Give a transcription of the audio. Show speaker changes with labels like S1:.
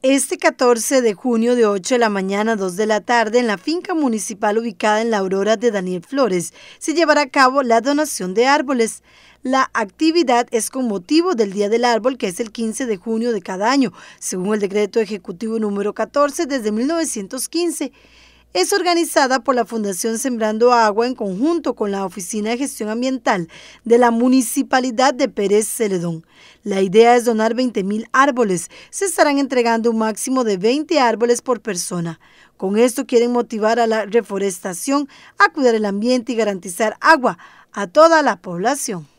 S1: Este 14 de junio de 8 de la mañana a 2 de la tarde en la finca municipal ubicada en la Aurora de Daniel Flores se llevará a cabo la donación de árboles. La actividad es con motivo del Día del Árbol que es el 15 de junio de cada año, según el decreto ejecutivo número 14 desde 1915 es organizada por la Fundación Sembrando Agua en conjunto con la Oficina de Gestión Ambiental de la Municipalidad de Pérez Celedón. La idea es donar 20.000 árboles. Se estarán entregando un máximo de 20 árboles por persona. Con esto quieren motivar a la reforestación, a cuidar el ambiente y garantizar agua a toda la población.